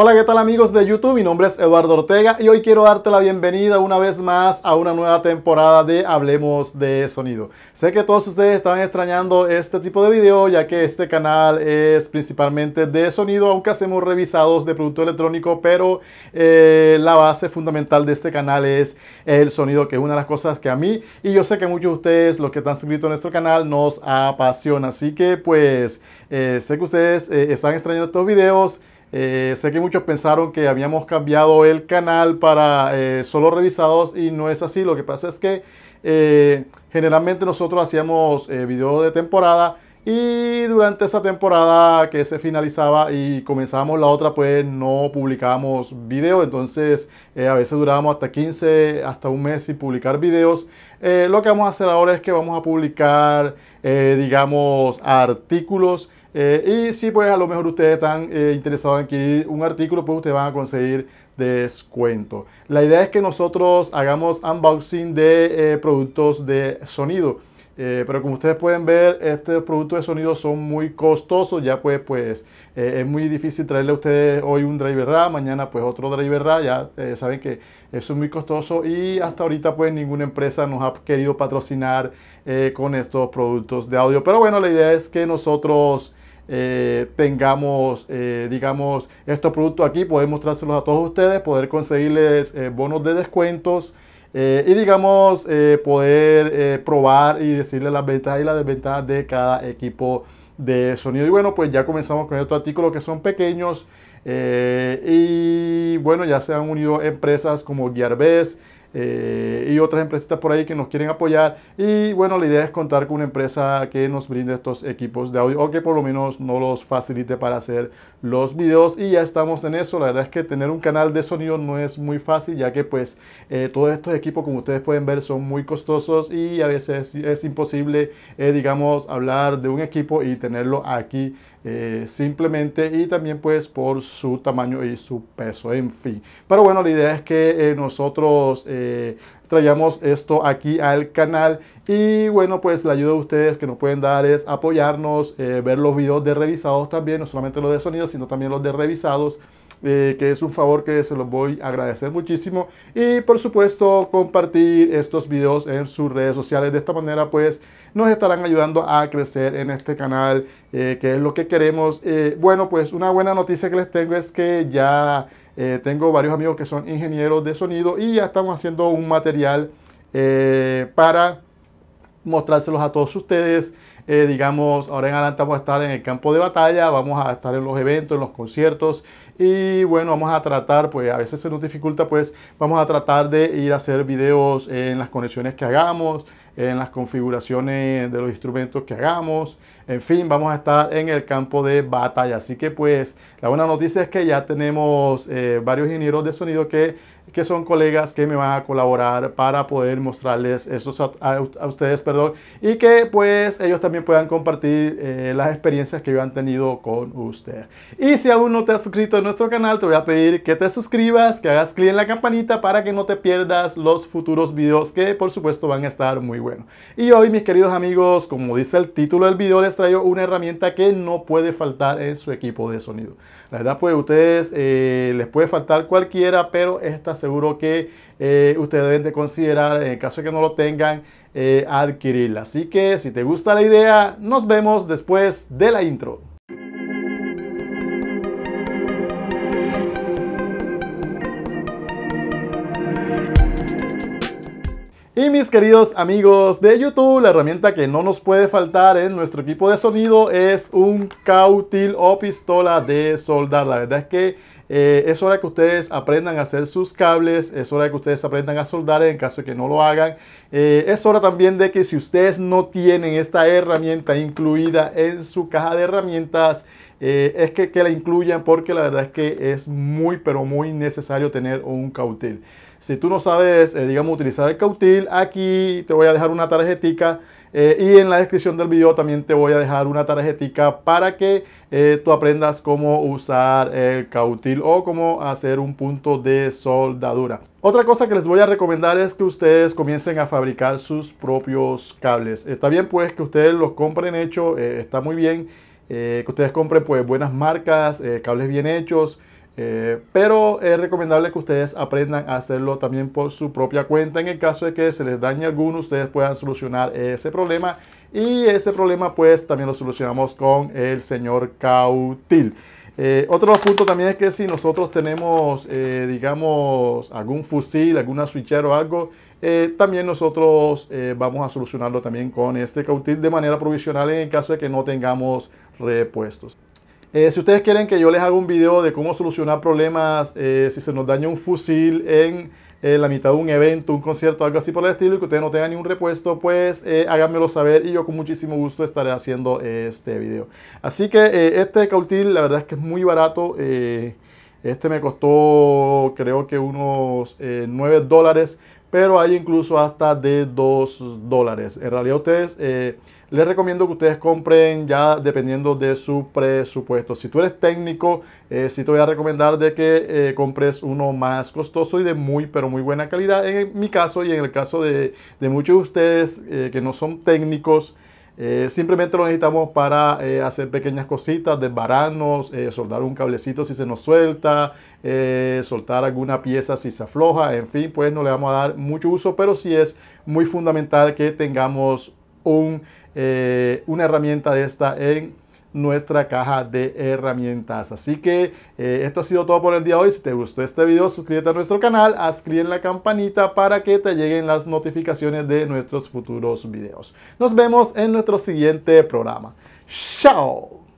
Hola, ¿qué tal amigos de YouTube? Mi nombre es Eduardo Ortega y hoy quiero darte la bienvenida una vez más a una nueva temporada de Hablemos de Sonido. Sé que todos ustedes estaban extrañando este tipo de video ya que este canal es principalmente de sonido, aunque hacemos revisados de producto electrónico, pero eh, la base fundamental de este canal es el sonido, que es una de las cosas que a mí y yo sé que muchos de ustedes, los que están suscritos a nuestro canal, nos apasiona. Así que pues eh, sé que ustedes eh, están extrañando estos videos eh, sé que muchos pensaron que habíamos cambiado el canal para eh, solo revisados y no es así. Lo que pasa es que eh, generalmente nosotros hacíamos videos de temporada y durante esa temporada que se finalizaba y comenzábamos la otra, pues no publicábamos videos. Entonces a veces durábamos hasta 15, hasta un mes sin publicar videos. lo que vamos a hacer ahora es que vamos a publicar, digamos, artículos eh, y si pues a lo mejor ustedes están eh, interesados en adquirir un artículo, pues ustedes van a conseguir descuento. La idea es que nosotros hagamos unboxing de eh, productos de sonido. pero como ustedes pueden ver, estos productos de sonido son muy costosos. Ya pues, pues es muy difícil traerle a ustedes hoy un driver RA, mañana pues otro driver RA. Ya saben que eso es muy costoso y hasta ahorita pues ninguna empresa nos ha querido patrocinar con estos productos de audio. Pero bueno, la idea es que nosotros eh, tengamos, eh, digamos, estos productos aquí, poder mostrárselos a todos ustedes, poder conseguirles eh, bonos de descuentos y, digamos, poder probar y decirles las ventajas y las desventajas de cada equipo de sonido. Y bueno, pues ya comenzamos con estos artículos que son pequeños y, bueno, ya se han unido empresas como Gearbest, eh, y otras empresas por ahí que nos quieren apoyar. Y bueno, la idea es contar con una empresa que nos brinde estos equipos de audio o que por lo menos no los facilite para hacer los videos. Y ya estamos en eso. La verdad es que tener un canal de sonido no es muy fácil, ya que pues eh, todos estos equipos, como ustedes pueden ver, son muy costosos y a veces es imposible, eh, digamos, hablar de un equipo y tenerlo aquí eh, simplemente y también pues por su tamaño y su peso, en fin. Pero bueno, la idea es que eh, nosotros eh, traigamos esto aquí al canal y bueno, pues la ayuda de ustedes que nos pueden dar es apoyarnos, ver los videos de revisados también, no solamente los de sonido, sino también los de revisados. Eh, que es un favor que se los voy a agradecer muchísimo. Y por supuesto compartir estos videos en sus redes sociales. De esta manera pues nos estarán ayudando a crecer en este canal, eh, que es lo que queremos. Eh, bueno, pues una buena noticia que les tengo es que ya tengo varios amigos que son ingenieros de sonido y ya estamos haciendo un material para mostrárselos a todos ustedes. Eh, digamos, ahora en adelante vamos a estar en el campo de batalla, vamos a estar en los eventos, en los conciertos y bueno, vamos a tratar, pues a veces se nos dificulta, pues vamos a tratar de ir a hacer videos en las conexiones que hagamos, en las configuraciones de los instrumentos que hagamos. En fin, vamos a estar en el campo de batalla. Así que pues la buena noticia es que ya tenemos eh, varios ingenieros de sonido que que son colegas que me van a colaborar para poder mostrarles esos a, ustedes, perdón, y que pues ellos también puedan compartir eh, las experiencias que yo han tenido con ustedes. Y si aún no te has suscrito a nuestro canal, te voy a pedir que te suscribas, que hagas clic en la campanita para que no te pierdas los futuros videos que por supuesto van a estar muy buenos. Y hoy mis queridos amigos, como dice el título del video, les traigo una herramienta que no puede faltar en su equipo de sonido. La verdad pues ustedes eh, les puede faltar cualquiera, pero estas seguro que eh, ustedes deben de considerar, en el caso de que no lo tengan, eh, adquirirla. Así que si te gusta la idea, nos vemos después de la intro. Y mis queridos amigos de YouTube, la herramienta que no nos puede faltar en nuestro equipo de sonido es un cautil o pistola de soldar. La verdad es que eh, es hora que ustedes aprendan a hacer sus cables, es hora que ustedes aprendan a soldar en caso de que no lo hagan. Eh, es hora también de que si ustedes no tienen esta herramienta incluida en su caja de herramientas, eh, es que, la incluyan porque la verdad es que es muy pero muy necesario tener un cautil. Si tú no sabes, digamos, utilizar el cautil, aquí te voy a dejar una tarjetita eh, y en la descripción del video también te voy a dejar una tarjetica para que eh, tú aprendas cómo usar el cautil o cómo hacer un punto de soldadura. Otra cosa que les voy a recomendar es que ustedes comiencen a fabricar sus propios cables. Está bien pues que ustedes los compren hechos, eh, está muy bien. que ustedes compren pues buenas marcas, cables bien hechos. Eh, pero es recomendable que ustedes aprendan a hacerlo también por su propia cuenta. En el caso de que se les dañe alguno, ustedes puedan solucionar ese problema. Y ese problema pues también lo solucionamos con el señor Cautil. Eh, otro punto también es que si nosotros tenemos, eh, digamos, algún fusil, alguna switcher o algo, también nosotros vamos a solucionarlo también con este cautil de manera provisional en el caso de que no tengamos repuestos. Eh, si ustedes quieren que yo les haga un video de cómo solucionar problemas eh, si se nos daña un fusil en eh, la mitad de un evento, un concierto, algo así por el estilo y que ustedes no tengan ni un repuesto, pues háganmelo saber y yo con muchísimo gusto estaré haciendo este video. Así que este cautil la verdad es que es muy barato. este me costó creo que unos 9 dólares pero hay incluso hasta de 2 dólares. En realidad ustedes, eh, les recomiendo que ustedes compren ya dependiendo de su presupuesto. Si tú eres técnico, eh, sí te voy a recomendar de que eh, compres uno más costoso y de muy, pero muy buena calidad. En mi caso y en el caso de, de muchos de ustedes que no son técnicos, eh, simplemente lo necesitamos para eh, hacer pequeñas cositas, desbararnos, eh, soldar un cablecito si se nos suelta, eh, soltar alguna pieza si se afloja, en fin, pues no le vamos a dar mucho uso, pero sí es muy fundamental que tengamos un, una herramienta de esta en nuestra caja de herramientas. Así que eh, esto ha sido todo por el día de hoy. Si te gustó este video, suscríbete a nuestro canal, haz clic en la campanita para que te lleguen las notificaciones de nuestros futuros videos. Nos vemos en nuestro siguiente programa. ¡Chao!